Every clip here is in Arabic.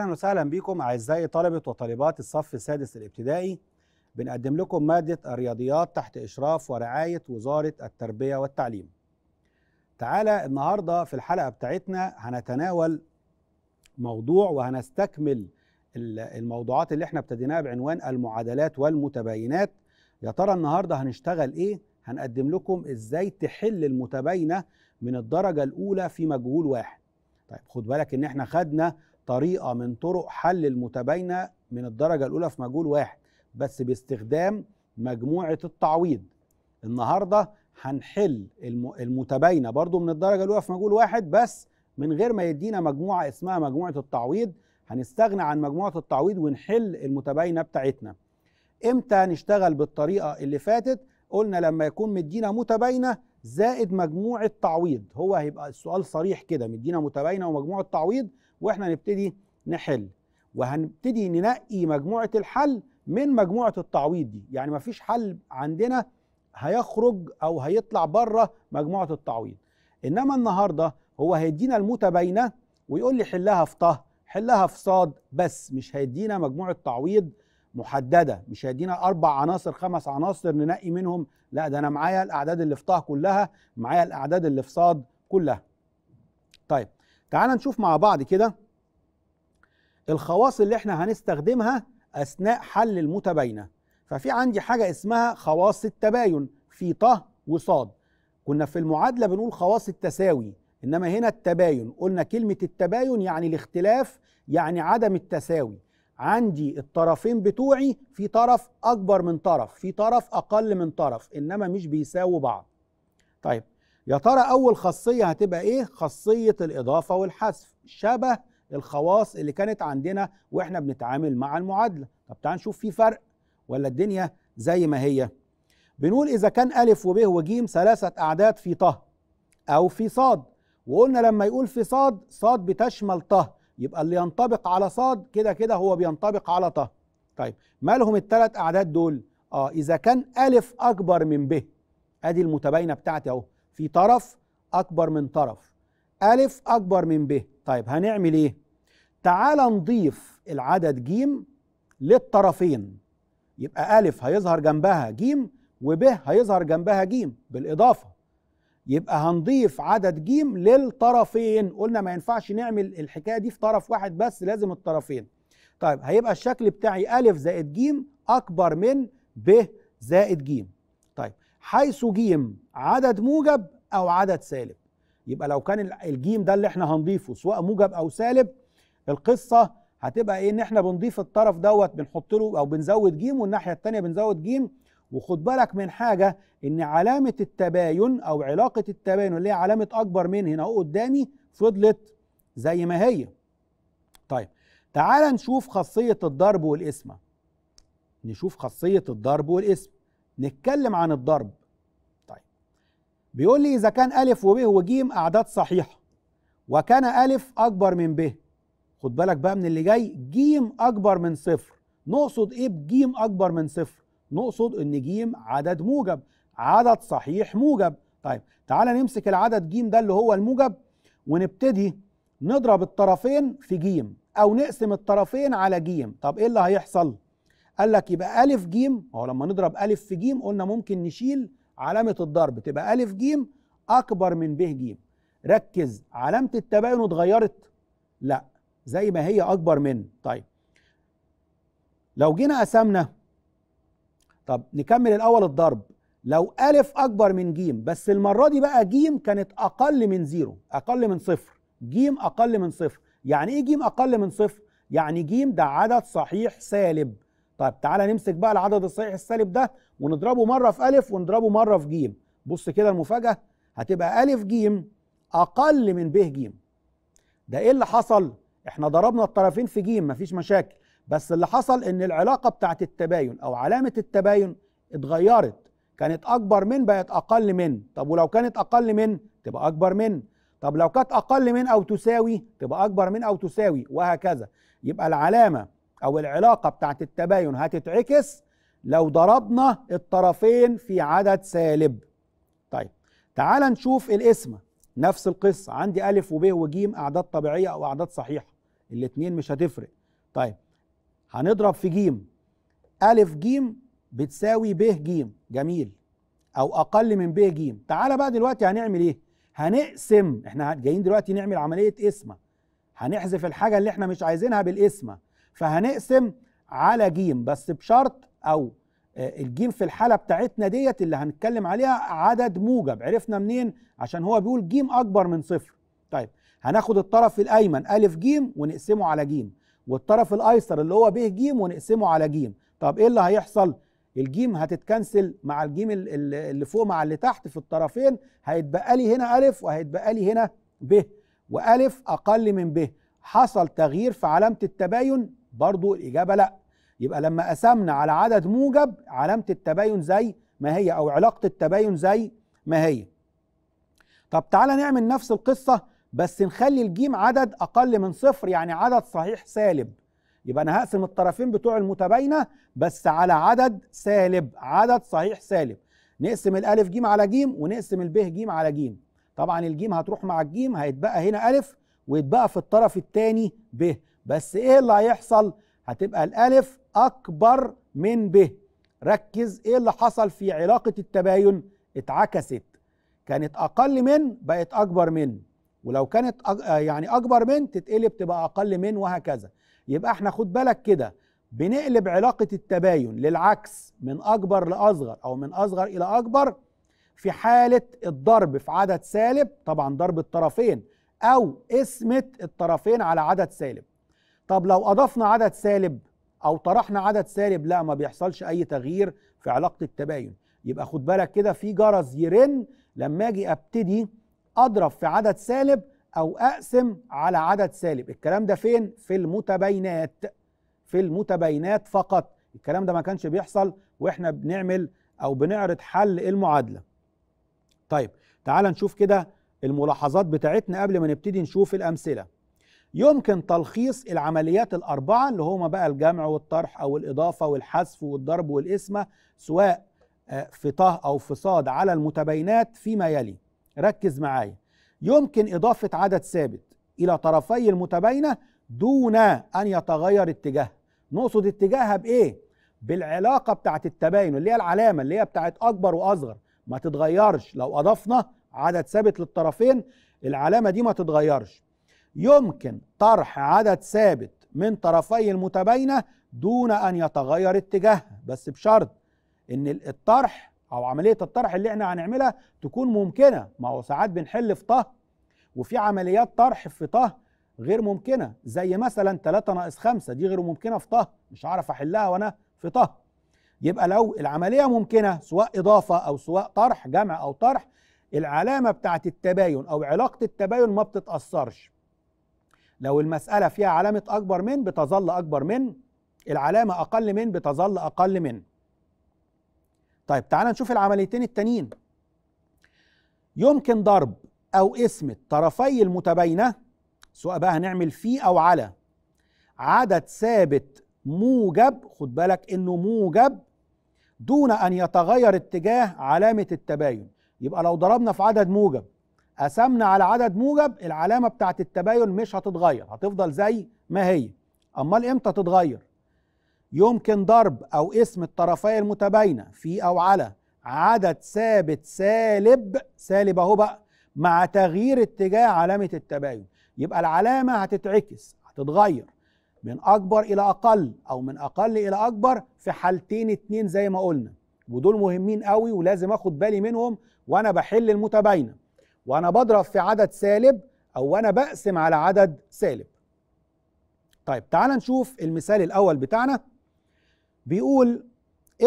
اهلا وسهلا بكم اعزائي طلبه وطالبات الصف السادس الابتدائي بنقدم لكم ماده الرياضيات تحت اشراف ورعايه وزاره التربيه والتعليم. تعالى النهارده في الحلقه بتاعتنا هنتناول موضوع وهنستكمل الموضوعات اللي احنا ابتديناها بعنوان المعادلات والمتباينات يا ترى النهارده هنشتغل ايه؟ هنقدم لكم ازاي تحل المتباينه من الدرجه الاولى في مجهول واحد. طيب خد بالك ان احنا خدنا طريقه من طرق حل المتباينه من الدرجه الاولى في مجهول واحد بس باستخدام مجموعه التعويض النهارده هنحل المتباينه برضو من الدرجه الاولى في مجهول واحد بس من غير ما يدينا مجموعه اسمها مجموعه التعويض هنستغنى عن مجموعه التعويض ونحل المتباينه بتاعتنا امتى نشتغل بالطريقه اللي فاتت قلنا لما يكون مدينا متباينه زائد مجموعه تعويض هو هيبقى السؤال صريح كده مدينا متباينه ومجموعه تعويض واحنا نبتدي نحل وهنبتدي ننقي مجموعه الحل من مجموعه التعويض دي يعني ما فيش حل عندنا هيخرج او هيطلع بره مجموعه التعويض انما النهارده هو هيدينا المتباينه ويقول لي حلها في طه حلها في صاد بس مش هيدينا مجموعه تعويض محدده مش هيدينا اربع عناصر خمس عناصر ننقي منهم لا ده انا معايا الاعداد اللي في طه كلها معايا الاعداد اللي في صاد كلها تعال نشوف مع بعض كده الخواص اللي احنا هنستخدمها اثناء حل المتباينه ففي عندي حاجه اسمها خواص التباين في ط وصاد كنا في المعادله بنقول خواص التساوي انما هنا التباين قلنا كلمه التباين يعني الاختلاف يعني عدم التساوي عندي الطرفين بتوعي في طرف اكبر من طرف في طرف اقل من طرف انما مش بيساووا بعض طيب يا ترى اول خاصيه هتبقى ايه خاصيه الاضافه والحذف شبه الخواص اللي كانت عندنا واحنا بنتعامل مع المعادله طب تعال نشوف في فرق ولا الدنيا زي ما هي بنقول اذا كان الف وب وج ثلاثه اعداد في ط او في صاد وقلنا لما يقول في صاد صاد بتشمل ط يبقى اللي ينطبق على صاد كده كده هو بينطبق على ط طيب مالهم الثلاث اعداد دول اه اذا كان الف اكبر من ب ادي المتباينه بتاعتي اهو في طرف أكبر من طرف ألف أكبر من ب طيب هنعمل إيه؟ تعال نضيف العدد جيم للطرفين يبقى ألف هيظهر جنبها جيم وب هيظهر جنبها جيم بالإضافة يبقى هنضيف عدد جيم للطرفين قلنا ما ينفعش نعمل الحكاية دي في طرف واحد بس لازم الطرفين طيب هيبقى الشكل بتاعي ألف زائد جيم أكبر من ب زائد جيم طيب حيث جيم عدد موجب أو عدد سالب يبقى لو كان الجيم ده اللي احنا هنضيفه سواء موجب أو سالب القصة هتبقى إيه إن احنا بنضيف الطرف دوت بنحط له أو بنزود جيم والناحية الثانيه بنزود جيم وخد بالك من حاجة إن علامة التباين أو علاقة التباين اللي هي علامة أكبر من هنا أهو قدامي فضلت زي ما هي طيب تعال نشوف خاصية الضرب والقسمة نشوف خاصية الضرب والقسمه نتكلم عن الضرب طيب بيقول لي إذا كان ألف وب ج أعداد صحيحة وكان ألف أكبر من ب خد بالك بقى من اللي جاي ج أكبر من صفر نقصد إيه بج أكبر من صفر نقصد إن ج عدد موجب عدد صحيح موجب طيب تعالى نمسك العدد ج ده اللي هو الموجب ونبتدي نضرب الطرفين في ج او نقسم الطرفين على ج طب ايه اللي هيحصل قال لك يبقى ألف جيم هو لما نضرب ألف في جيم قلنا ممكن نشيل علامة الضرب تبقى ألف جيم أكبر من ب جيم ركز علامة التباين اتغيرت؟ لا زي ما هي أكبر من طيب لو جينا قسمنا طب نكمل الأول الضرب لو ألف أكبر من جيم بس المرة دي بقى جيم كانت أقل من زيرو أقل من صفر جيم أقل من صفر يعني إيه جيم أقل من صفر؟ يعني جيم ده عدد صحيح سالب طيب تعالى نمسك بقى العدد الصحيح السالب ده ونضربه مره في الف ونضربه مره في جيم بص كده المفاجاه هتبقى الف جيم اقل من ب جيم ده ايه اللي حصل احنا ضربنا الطرفين في جيم مفيش مشاكل بس اللي حصل ان العلاقه بتاعت التباين او علامه التباين اتغيرت كانت اكبر من بقت اقل من طب ولو كانت اقل من تبقى اكبر من طب لو كانت اقل من او تساوي تبقى اكبر من او تساوي وهكذا يبقى العلامه او العلاقه بتاعت التباين هتتعكس لو ضربنا الطرفين في عدد سالب طيب تعال نشوف القسمه نفس القصه عندي الف وب وج اعداد طبيعيه او اعداد صحيحه الاثنين مش هتفرق طيب هنضرب في جيم ألف جيم بتساوي ب جيم جميل أو أقل من ب جيم تعالى بقى دلوقتي هنعمل إيه؟ هنقسم إحنا جايين دلوقتي نعمل عملية قسمة هنحذف الحاجة اللي إحنا مش عايزينها بالقسمة فهنقسم على جيم بس بشرط او آه، الجيم في الحاله بتاعتنا ديت اللي هنتكلم عليها عدد موجب عرفنا منين عشان هو بيقول جيم اكبر من صفر طيب هناخد الطرف الايمن ا جيم ونقسمه على جيم والطرف الايسر اللي هو ب جيم ونقسمه على جيم طب ايه اللي هيحصل الجيم هتتكنسل مع الجيم اللي فوق مع اللي تحت في الطرفين هيتبقى لي هنا ا وهيتبقى لي هنا ب والف اقل من ب حصل تغيير في علامه التباين برضو الإجابة لا يبقى لما قسمنا على عدد موجب علامة التباين زي ما هي أو علاقة التباين زي ما هي طب تعالى نعمل نفس القصة بس نخلي الجيم عدد أقل من صفر يعني عدد صحيح سالب يبقى أنا هقسم الطرفين بتوع المتباينة بس على عدد سالب عدد صحيح سالب نقسم الألف جيم على جيم ونقسم البه جيم على جيم طبعا الجيم هتروح مع الجيم هيتبقى هنا ألف ويتبقى في الطرف الثاني ب بس ايه اللي هيحصل هتبقى الالف اكبر من ب ركز ايه اللي حصل في علاقه التباين اتعكست كانت اقل من بقت اكبر من ولو كانت أج... يعني اكبر من تتقلب تبقى اقل من وهكذا يبقى احنا خد بالك كده بنقلب علاقه التباين للعكس من اكبر لاصغر او من اصغر الى اكبر في حاله الضرب في عدد سالب طبعا ضرب الطرفين او قسمه الطرفين على عدد سالب طب لو اضفنا عدد سالب او طرحنا عدد سالب لا ما بيحصلش اي تغيير في علاقه التباين يبقى خد بالك كده في جرس يرن لما اجي ابتدي اضرب في عدد سالب او اقسم على عدد سالب الكلام ده فين في المتباينات في المتباينات فقط الكلام ده ما كانش بيحصل واحنا بنعمل او بنعرض حل المعادله طيب تعال نشوف كده الملاحظات بتاعتنا قبل ما نبتدي نشوف الامثله يمكن تلخيص العمليات الأربعة اللي هما بقى الجمع والطرح أو الإضافة والحذف والضرب والإسمة سواء في طه آه، أو في صاد على المتباينات فيما يلي ركز معايا يمكن إضافة عدد ثابت إلى طرفي المتباينة دون أن يتغير اتجاهها نقصد اتجاهها بإيه؟ بالعلاقة بتاعة التباين اللي هي العلامة اللي هي بتاعة أكبر وأصغر ما تتغيرش لو أضفنا عدد ثابت للطرفين العلامة دي ما تتغيرش يمكن طرح عدد ثابت من طرفي المتباينة دون أن يتغير اتجاهها بس بشرط إن الطرح أو عملية الطرح اللي إحنا هنعملها تكون ممكنة ما هو ساعات بنحل في طه وفي عمليات طرح في طه غير ممكنة زي مثلا 3 ناقص 5 دي غير ممكنة في طه مش هعرف أحلها وأنا في طه يبقى لو العملية ممكنة سواء إضافة أو سواء طرح جمع أو طرح العلامة بتاعت التباين أو علاقة التباين ما بتتأثرش لو المسألة فيها علامة أكبر من بتظل أكبر من العلامة أقل من بتظل أقل من طيب تعال نشوف العمليتين التانيين يمكن ضرب أو قسمة طرفي المتباينة سواء بقى هنعمل في أو على عدد ثابت موجب خد بالك إنه موجب دون أن يتغير اتجاه علامة التباين يبقى لو ضربنا في عدد موجب قسمنا على عدد موجب العلامه بتاعه التباين مش هتتغير هتفضل زي ما هي امال امتى تتغير يمكن ضرب او اسم الطرفي المتباينه في او على عدد ثابت سالب سالب اهو بقى مع تغيير اتجاه علامه التباين يبقى العلامه هتتعكس هتتغير من اكبر الى اقل او من اقل الى اكبر في حالتين اتنين زي ما قلنا ودول مهمين قوي ولازم اخد بالي منهم وانا بحل المتباينه وانا بضرب في عدد سالب او انا بقسم على عدد سالب طيب تعال نشوف المثال الاول بتاعنا بيقول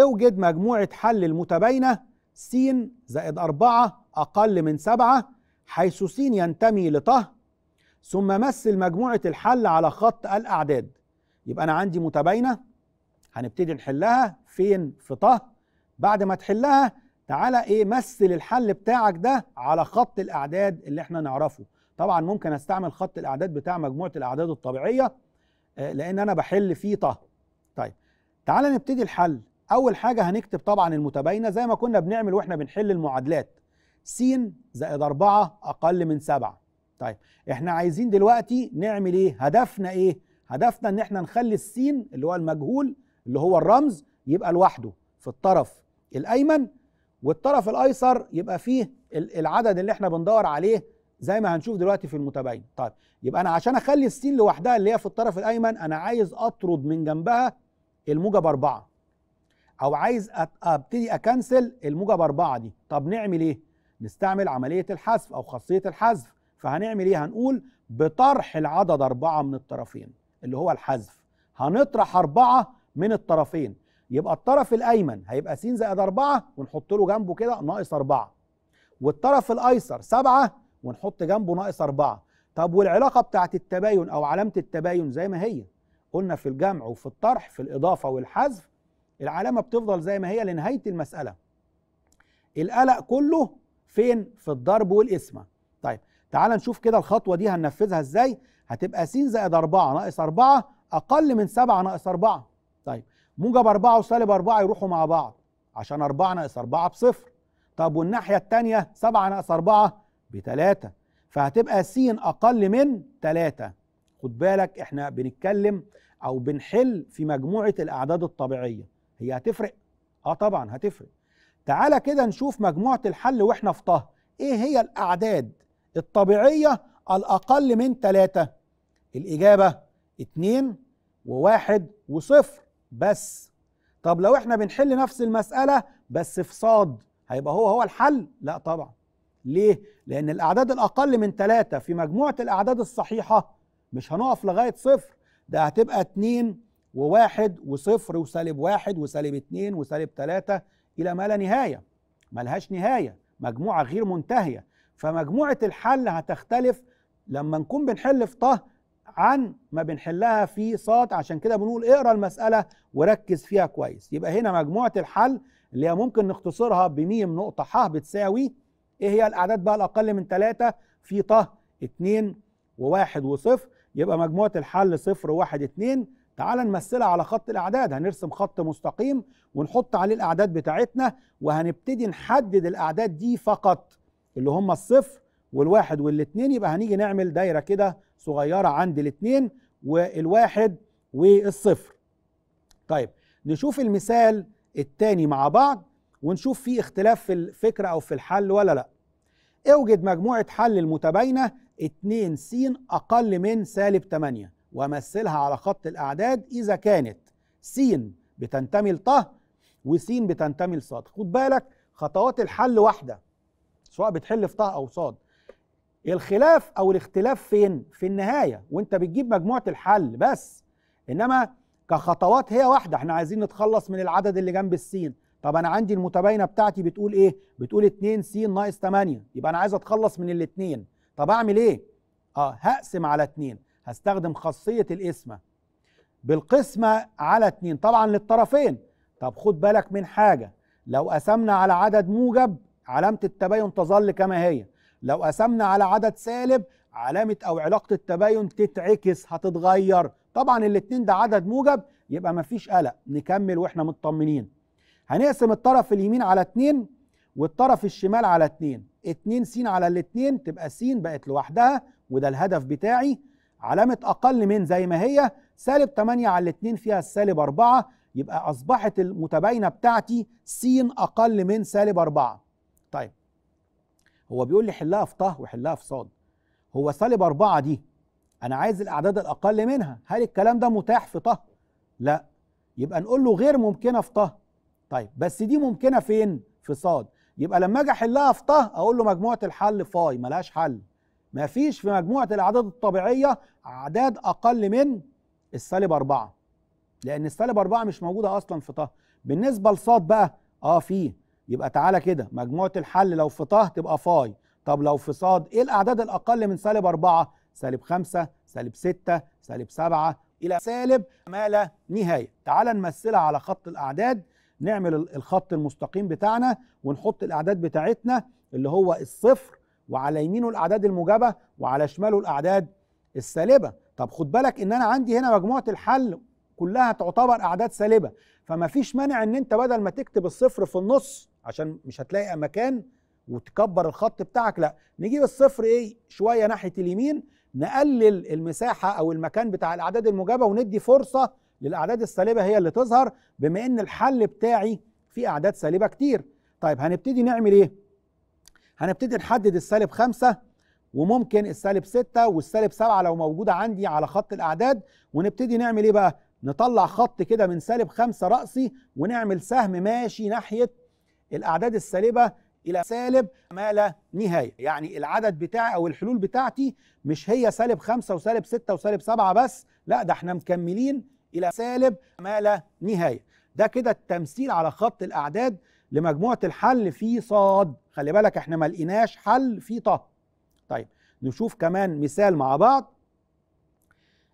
اوجد مجموعة حل المتباينة س زائد أربعة أقل من سبعة حيث س ينتمي لطه ثم مثل مجموعة الحل على خط الأعداد يبقى أنا عندي متباينة هنبتدي نحلها فين في طه بعد ما تحلها تعالى ايه مثل الحل بتاعك ده على خط الاعداد اللي احنا نعرفه طبعا ممكن استعمل خط الاعداد بتاع مجموعه الاعداد الطبيعيه آه، لان انا بحل فيه طه طيب تعالى نبتدي الحل اول حاجه هنكتب طبعا المتباينه زي ما كنا بنعمل واحنا بنحل المعادلات س زائد 4 اقل من 7 طيب احنا عايزين دلوقتي نعمل ايه هدفنا ايه هدفنا ان احنا نخلي السين اللي هو المجهول اللي هو الرمز يبقى لوحده في الطرف الايمن والطرف الايسر يبقى فيه العدد اللي احنا بندور عليه زي ما هنشوف دلوقتي في المتابعين طيب يبقى انا عشان اخلي السين لوحدها اللي هي في الطرف الايمن انا عايز اطرد من جنبها الموجب أربعة او عايز ابتدي اكنسل الموجب أربعة دي طب نعمل ايه نستعمل عمليه الحذف او خاصيه الحذف فهنعمل ايه هنقول بطرح العدد أربعة من الطرفين اللي هو الحذف هنطرح أربعة من الطرفين يبقى الطرف الايمن هيبقى س زائد 4 ونحط له جنبه كده ناقص 4 والطرف الايسر 7 ونحط جنبه ناقص 4 طب والعلاقه بتاعه التباين او علامه التباين زي ما هي قلنا في الجمع وفي الطرح في الاضافه والحذف العلامه بتفضل زي ما هي لنهايه المساله القلق كله فين في الضرب والقسمه طيب تعال نشوف كده الخطوه دي هننفذها ازاي هتبقى س زائد 4 ناقص 4 اقل من 7 ناقص 4 طيب موجب أربعة وسالب أربعة يروحوا مع بعض عشان أربعة ناقص أربعة بصفر طب والناحية التانية سبعة ناقص أربعة بتلاتة فهتبقى س أقل من تلاتة خد بالك احنا بنتكلم أو بنحل في مجموعة الأعداد الطبيعية هي هتفرق؟ اه طبعا هتفرق تعالى كده نشوف مجموعة الحل واحنا في طه ايه هي الأعداد الطبيعية الأقل من تلاتة الإجابة اتنين وواحد وصفر بس طب لو احنا بنحل نفس المسألة بس في صاد هيبقى هو هو الحل؟ لا طبعا ليه؟ لأن الأعداد الأقل من ثلاثة في مجموعة الأعداد الصحيحة مش هنقف لغاية صفر ده هتبقى اتنين وواحد وصفر وسالب واحد وسالب اتنين وسالب تلاتة إلى ما لا نهاية ملهاش نهاية مجموعة غير منتهية فمجموعة الحل هتختلف لما نكون بنحل في طه عن ما بنحلها في صاد عشان كده بنقول اقرا المسألة وركز فيها كويس يبقى هنا مجموعة الحل اللي هي ممكن نختصرها ب نقطة ح بتساوي ايه هي الأعداد بقى الأقل من 3 في ط 2 و1 و0 يبقى مجموعة الحل 0 1 2 تعال نمثلها على خط الأعداد هنرسم خط مستقيم ونحط عليه الأعداد بتاعتنا وهنبتدي نحدد الأعداد دي فقط اللي هم الصفر والواحد والاثنين يبقى هنيجي نعمل دايره كده صغيره عند الاثنين والواحد والصفر طيب نشوف المثال الثاني مع بعض ونشوف فيه اختلاف في الفكره او في الحل ولا لا اوجد مجموعه حل المتباينه 2 س اقل من سالب 8 ومثلها على خط الاعداد اذا كانت س بتنتمي لط وس بتنتمي لص خد بالك خطوات الحل واحده سواء بتحل في ط او صاد الخلاف او الاختلاف فين في النهايه وانت بتجيب مجموعه الحل بس انما كخطوات هي واحده احنا عايزين نتخلص من العدد اللي جنب السين طب انا عندي المتباينه بتاعتي بتقول ايه بتقول 2 س ناقص 8 يبقى انا عايز اتخلص من الاثنين طب اعمل ايه اه هقسم على 2 هستخدم خاصيه القسمه بالقسمه على 2 طبعا للطرفين طب خد بالك من حاجه لو قسمنا على عدد موجب علامه التباين تظل كما هي لو قسمنا على عدد سالب علامة أو علاقة التباين تتعكس هتتغير طبعا الاتنين ده عدد موجب يبقى مفيش قلق نكمل واحنا مطمنين هنقسم الطرف اليمين على اتنين والطرف الشمال على اتنين اتنين س على الاتنين تبقى س بقت لوحدها وده الهدف بتاعي علامة أقل من زي ما هي سالب 8 على الاتنين فيها السالب 4 يبقى أصبحت المتباينة بتاعتي س أقل من سالب 4 هو بيقول لي حلها في طه وحلها في صاد هو سالب أربعة دي أنا عايز الأعداد الأقل منها هل الكلام ده متاح في طه؟ لا يبقى نقول له غير ممكنة في طه طيب بس دي ممكنة فين؟ في صاد يبقى لما أجي أحلها في طه أقول له مجموعة الحل فاي ملهاش حل مفيش في مجموعة الأعداد الطبيعية أعداد أقل من السالب أربعة لأن السالب أربعة مش موجودة أصلا في طه بالنسبة لصاد بقى أه فيه يبقى تعالى كده مجموعه الحل لو في طه تبقى فاي طب لو في صاد ايه الاعداد الاقل من سالب 4 سالب 5 سالب 6 سالب 7 الى سالب ما لا نهايه تعالى نمثلها على خط الاعداد نعمل الخط المستقيم بتاعنا ونحط الاعداد بتاعتنا اللي هو الصفر وعلى يمينه الاعداد الموجبه وعلى شماله الاعداد السالبه طب خد بالك ان انا عندي هنا مجموعه الحل كلها تعتبر اعداد سالبه فما فيش مانع ان انت بدل ما تكتب الصفر في النص عشان مش هتلاقي مكان وتكبر الخط بتاعك لا نجيب الصفر ايه شويه ناحيه اليمين نقلل المساحه او المكان بتاع الاعداد الموجبه وندي فرصه للاعداد السالبه هي اللي تظهر بما ان الحل بتاعي فيه اعداد سالبه كتير طيب هنبتدي نعمل ايه هنبتدي نحدد السالب خمسة وممكن السالب ستة والسالب سبعة لو موجودة عندي على خط الأعداد ونبتدي نعمل إيه بقى؟ نطلع خط كده من سالب خمسة رأسي ونعمل سهم ماشي ناحية الأعداد السالبة إلى سالب ما لا نهاية يعني العدد بتاعي أو الحلول بتاعتي مش هي سالب خمسة وسالب ستة وسالب سبعة بس لا ده احنا مكملين إلى سالب ما لا نهاية ده كده التمثيل على خط الأعداد لمجموعة الحل في صاد خلي بالك احنا ما لقيناش حل في ط طيب نشوف كمان مثال مع بعض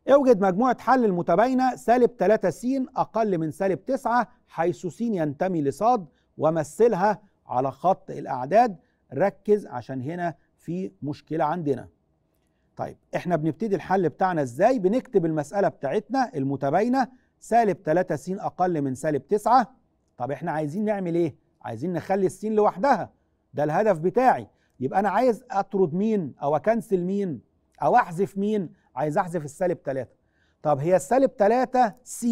اوجد مجموعة حل المتباينة سالب 3 س أقل من سالب 9 حيث س ينتمي لصاد ومثلها على خط الاعداد ركز عشان هنا في مشكله عندنا طيب احنا بنبتدي الحل بتاعنا ازاي بنكتب المساله بتاعتنا المتباينه سالب 3 س اقل من سالب 9 طب احنا عايزين نعمل ايه عايزين نخلي السين لوحدها ده الهدف بتاعي يبقى انا عايز اطرد مين او اكنسل مين او احذف مين عايز احذف السالب 3 طب هي السالب 3 س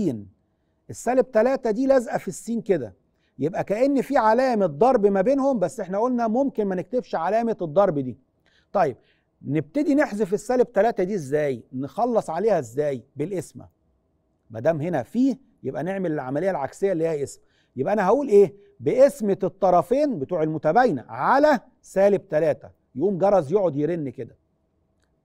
السالب 3 دي لازقه في السين كده يبقى كأن في علامة ضرب ما بينهم بس احنا قلنا ممكن ما نكتبش علامة الضرب دي طيب نبتدي نحذف السالب 3 دي ازاي نخلص عليها ازاي بالقسمة ما دام هنا فيه يبقى نعمل العملية العكسية اللي هي اسم يبقى انا هقول ايه بقسمة الطرفين بتوع المتباينة على سالب 3 يقوم جرس يقعد يرن كده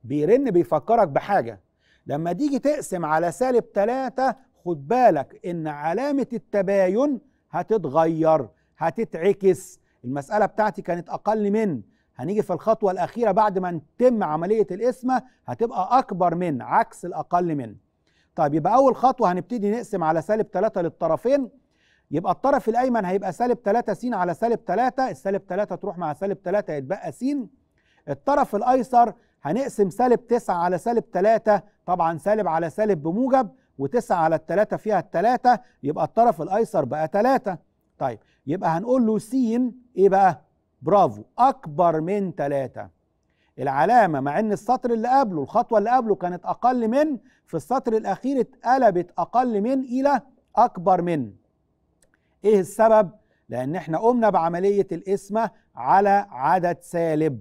بيرن بيفكرك بحاجة لما تيجي تقسم على سالب 3 خد بالك ان علامة التباين هتتغير هتتعكس المسألة بتاعتي كانت أقل من هنيجي في الخطوة الأخيرة بعد ما نتم عملية القسمة هتبقى أكبر من عكس الأقل من طيب يبقى أول خطوة هنبتدي نقسم على سالب 3 للطرفين يبقى الطرف الأيمن هيبقى سالب 3 س على سالب 3 السالب 3 تروح مع سالب 3 يتبقى س الطرف الأيسر هنقسم سالب 9 على سالب 3 طبعا سالب على سالب بموجب وتسعة على التلاتة فيها التلاتة يبقى الطرف الأيسر بقى تلاتة طيب يبقى هنقول له سين إيه بقى؟ برافو أكبر من تلاتة العلامة مع إن السطر اللي قبله الخطوة اللي قبله كانت أقل من في السطر الأخير اتقلبت أقل من إلى أكبر من إيه السبب؟ لأن إحنا قمنا بعملية القسمة على عدد سالب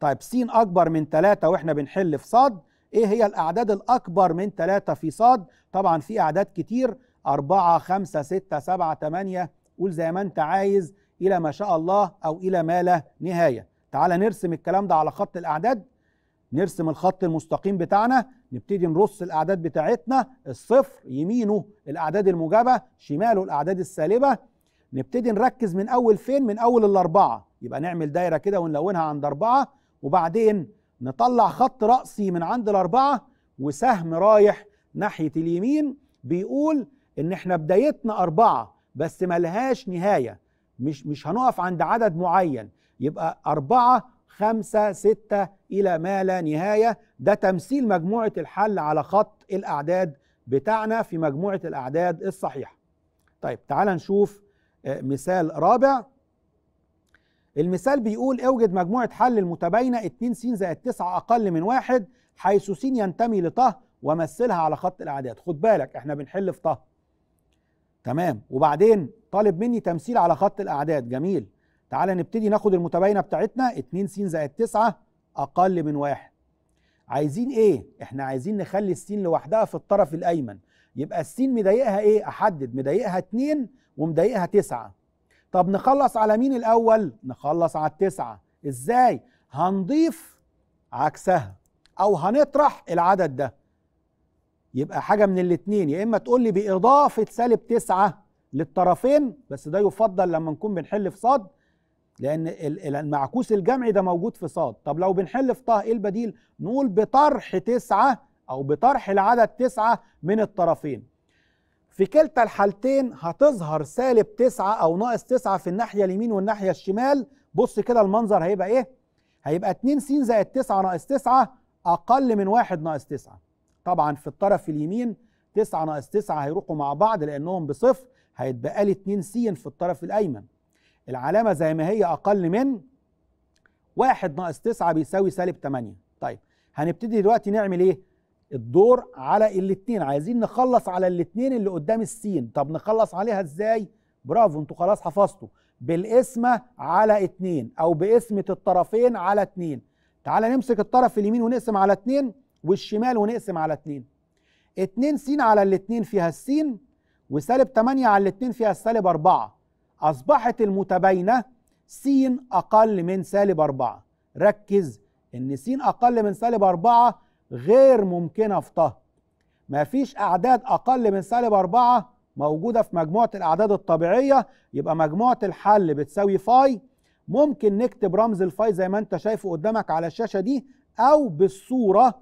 طيب س أكبر من 3 وإحنا بنحل في صد ايه هي الاعداد الاكبر من 3 في صاد طبعا في اعداد كتير 4 5 6 7 8 قول زي ما انت عايز الى ما شاء الله او الى ما لا نهايه تعال نرسم الكلام ده على خط الاعداد نرسم الخط المستقيم بتاعنا نبتدي نرص الاعداد بتاعتنا الصفر يمينه الاعداد الموجبه شماله الاعداد السالبه نبتدي نركز من اول فين من اول الاربعه يبقى نعمل دايره كده ونلونها عند اربعه وبعدين نطلع خط رأسي من عند الأربعة وسهم رايح ناحية اليمين بيقول إن إحنا بدايتنا أربعة بس ملهاش نهاية مش مش هنقف عند عدد معين يبقى أربعة خمسة ستة إلى ما لا نهاية ده تمثيل مجموعة الحل على خط الأعداد بتاعنا في مجموعة الأعداد الصحيحة طيب تعال نشوف آه، مثال رابع المثال بيقول اوجد مجموعة حل المتباينة 2 س زائد 9 أقل من واحد حيث س ينتمي لط ومثلها على خط الأعداد خد بالك احنا بنحل في طه تمام وبعدين طالب مني تمثيل على خط الأعداد جميل تعالى نبتدي ناخد المتباينة بتاعتنا 2 س زائد 9 أقل من واحد عايزين ايه؟ احنا عايزين نخلي السين لوحدها في الطرف الأيمن يبقى السين مضايقها ايه؟ أحدد مضايقها 2 ومضايقها 9 طب نخلص على مين الاول نخلص على التسعه ازاي هنضيف عكسها او هنطرح العدد ده يبقى حاجه من الاتنين يا اما تقول لي باضافه سالب تسعة للطرفين بس ده يفضل لما نكون بنحل في صاد لان المعكوس الجمعي ده موجود في صاد طب لو بنحل في طه ايه البديل نقول بطرح تسعة او بطرح العدد تسعة من الطرفين في كلتا الحالتين هتظهر سالب 9 او ناقص 9 في الناحيه اليمين والناحيه الشمال بص كده المنظر هيبقى ايه هيبقى 2 س زائد 9 ناقص 9 اقل من 1 ناقص 9 طبعا في الطرف اليمين 9 ناقص 9 هيروحوا مع بعض لانهم بصفر هيتبقى لي 2 س في الطرف الايمن العلامه زي ما هي اقل من 1 ناقص 9 بيساوي سالب 8 طيب هنبتدي دلوقتي نعمل ايه الدور على الاثنين عايزين نخلص على الاثنين اللي قدام السين طب نخلص عليها ازاي برافو انتوا خلاص حفظتوا بالقسمة على اثنين او بقسمة الطرفين على اثنين تعال نمسك الطرف اليمين ونقسم على اثنين والشمال ونقسم على اثنين اثنين سين على الاثنين فيها السين وسالب 8 على الاثنين فيها السالب 4 اصبحت المتباينة سين اقل من سالب 4 ركز ان سين اقل من سالب 4 غير ممكنة في طه مفيش أعداد أقل من سالب أربعة موجودة في مجموعة الأعداد الطبيعية يبقى مجموعة الحل بتساوي فاي ممكن نكتب رمز الفاي زي ما أنت شايفه قدامك على الشاشة دي أو بالصورة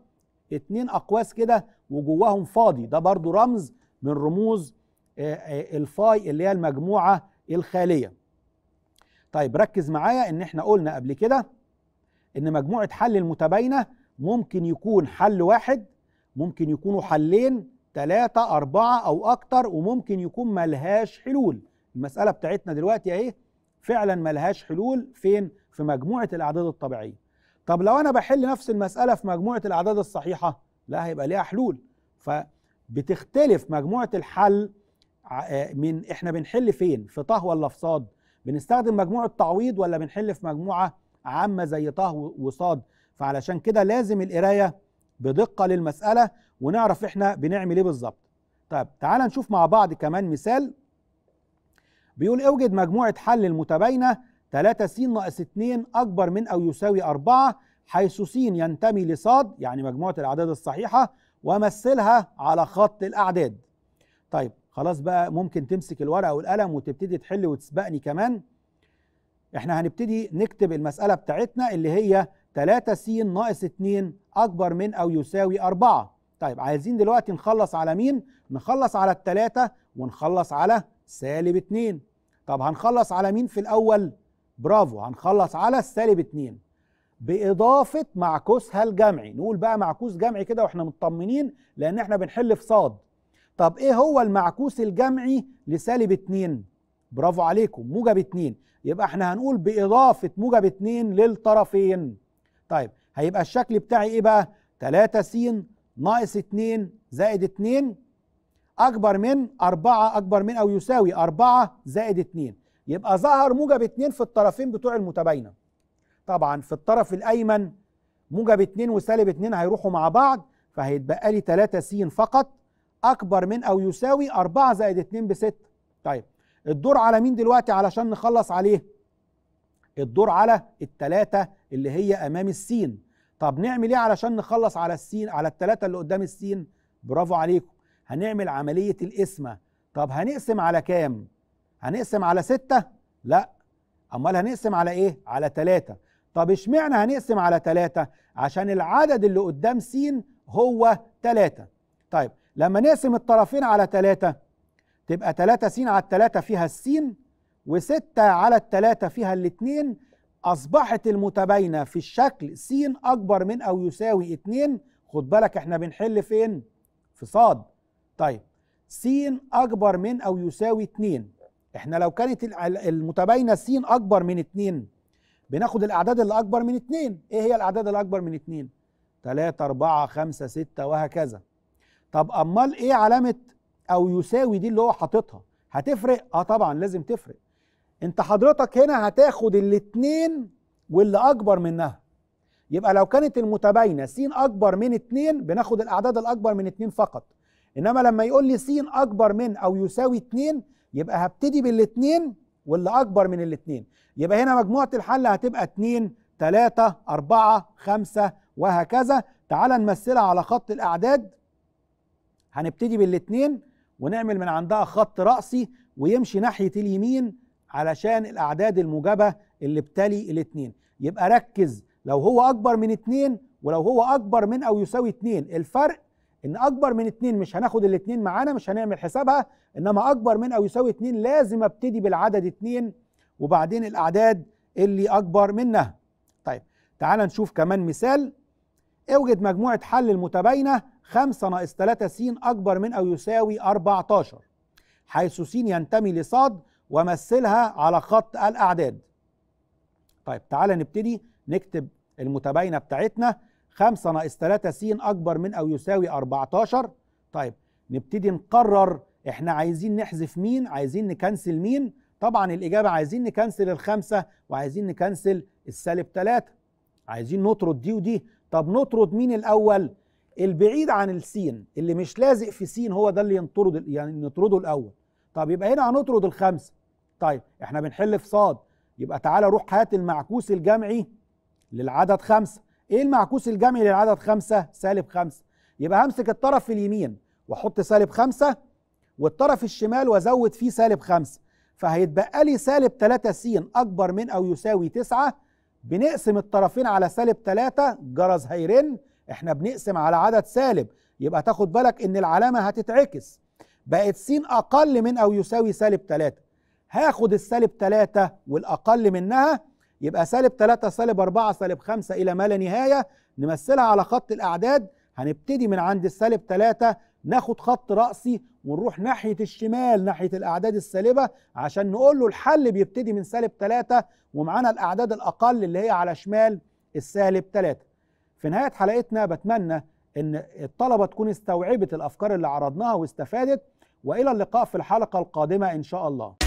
اتنين أقواس كده وجواهم فاضي ده برضو رمز من رموز آه، آه، الفاي اللي هي المجموعة الخالية طيب ركز معايا ان احنا قلنا قبل كده ان مجموعة حل المتباينة ممكن يكون حل واحد ممكن يكونوا حلين ثلاثة أربعة أو أكتر وممكن يكون ملهاش حلول المسألة بتاعتنا دلوقتي أهي فعلا ملهاش حلول فين؟ في مجموعة الأعداد الطبيعية طب لو أنا بحل نفس المسألة في مجموعة الأعداد الصحيحة لا هيبقى ليها حلول فبتختلف مجموعة الحل آه، من إحنا بنحل فين؟ في طه ولا في صاد؟ بنستخدم مجموعة تعويض ولا بنحل في مجموعة عامة زي طه وصاد فعلشان كده لازم القرايه بدقه للمساله ونعرف احنا بنعمل ايه بالظبط طيب تعال نشوف مع بعض كمان مثال بيقول اوجد مجموعه حل المتباينه 3 س ناقص 2 اكبر من او يساوي 4 حيث س ينتمي لصاد يعني مجموعه الاعداد الصحيحه ومثلها على خط الاعداد طيب خلاص بقى ممكن تمسك الورقه والقلم وتبتدي تحل وتسبقني كمان احنا هنبتدي نكتب المساله بتاعتنا اللي هي 3 س ناقص 2 أكبر من أو يساوي 4 طيب عايزين دلوقتي نخلص على مين؟ نخلص على الثلاثة ونخلص على سالب 2 طب هنخلص على مين في الأول؟ برافو هنخلص على السالب 2 بإضافة معكوسها الجمعي نقول بقى معكوس جمعي كده واحنا مطمنين لأن احنا بنحل في صاد طب ايه هو المعكوس الجمعي لسالب 2 برافو عليكم موجب 2 يبقى احنا هنقول بإضافة موجب 2 للطرفين طيب هيبقى الشكل بتاعي ايه بقى 3 س ناقص 2 زائد 2 اكبر من 4 اكبر من او يساوي 4 زائد 2 يبقى ظهر موجب 2 في الطرفين بتوع المتباينه طبعا في الطرف الايمن موجب 2 وسالب 2 هيروحوا مع بعض فهيتبقى لي 3 س فقط اكبر من او يساوي 4 زائد 2 ب 6 طيب الدور على مين دلوقتي علشان نخلص عليه الدور على التلاتة اللي هي امام السين طب نعمل ايه علشان نخلص على السين على التلاتة اللي قدام السين برافو عليكم هنعمل عملية القسمة طب هنقسم على كام هنقسم على ستة لا امال هنقسم على ايه على تلاتة طب اشمعنى هنقسم على تلاتة عشان العدد اللي قدام سين هو تلاتة طيب لما نقسم الطرفين على تلاتة تبقى تلاتة سين على التلاتة فيها السين وستة على التلاتة فيها الاتنين أصبحت المتباينة في الشكل س أكبر من أو يساوي اتنين خد بالك احنا بنحل فين؟ في صاد طيب س أكبر من أو يساوي اتنين احنا لو كانت المتباينة س أكبر من اتنين بناخد الأعداد اللي أكبر من اتنين ايه هي الأعداد اللي أكبر من اتنين؟ تلاتة أربعة خمسة ستة وهكذا طب أمال ايه علامة أو يساوي دي اللي هو حاططها؟ هتفرق؟ اه طبعا لازم تفرق انت حضرتك هنا هتاخد الاتنين واللي اكبر منها يبقى لو كانت المتباينه س اكبر من اتنين بناخد الاعداد الاكبر من اتنين فقط انما لما يقول لي س اكبر من او يساوي اتنين يبقى هبتدي بالاثنين واللي اكبر من الاثنين يبقى هنا مجموعه الحل هتبقى اتنين تلاتة اربعة خمسة وهكذا تعال نمثلها على خط الاعداد هنبتدي بالاثنين ونعمل من عندها خط راسي ويمشي ناحيه اليمين علشان الأعداد الموجبة اللي بتلي الاتنين يبقى ركز لو هو أكبر من اتنين ولو هو أكبر من أو يساوي اتنين الفرق إن أكبر من اتنين مش هناخد الاتنين معانا مش هنعمل حسابها إنما أكبر من أو يساوي اتنين لازم أبتدي بالعدد اتنين وبعدين الأعداد اللي أكبر منها طيب تعال نشوف كمان مثال اوجد مجموعة حل المتباينة 5 ناقص 3 س أكبر من أو يساوي 14 حيث س ينتمي لصاد ومثلها على خط الأعداد طيب تعال نبتدي نكتب المتباينة بتاعتنا 5 ناقص 3 س أكبر من أو يساوي 14 طيب نبتدي نقرر احنا عايزين نحذف مين عايزين نكنسل مين طبعا الإجابة عايزين نكنسل الخمسة وعايزين نكنسل السالب 3 عايزين نطرد دي ودي طب نطرد مين الأول البعيد عن السين اللي مش لازق في سين هو ده اللي ينطرد يعني نطرده الأول طب يبقى هنا هنطرد الخمسة طيب احنا بنحل في صاد يبقى تعالى روح هات المعكوس الجمعي للعدد خمسة ايه المعكوس الجمعي للعدد خمسة سالب خمسة يبقى همسك الطرف اليمين واحط سالب خمسة والطرف الشمال وازود فيه سالب خمسة فهيتبقى لي سالب 3 س اكبر من او يساوي 9 بنقسم الطرفين على سالب 3 جرس هيرن احنا بنقسم على عدد سالب يبقى تاخد بالك ان العلامه هتتعكس بقت س أقل من أو يساوي سالب 3 هاخد السالب 3 والأقل منها يبقى سالب 3 سالب 4 سالب 5 إلى ما لا نهاية نمثلها على خط الأعداد هنبتدي من عند السالب 3 ناخد خط رأسي ونروح ناحية الشمال ناحية الأعداد السالبة عشان نقول له الحل بيبتدي من سالب 3 ومعانا الأعداد الأقل اللي هي على شمال السالب 3 في نهاية حلقتنا بتمنى ان الطلبة تكون استوعبت الأفكار اللي عرضناها واستفادت والى اللقاء في الحلقه القادمه ان شاء الله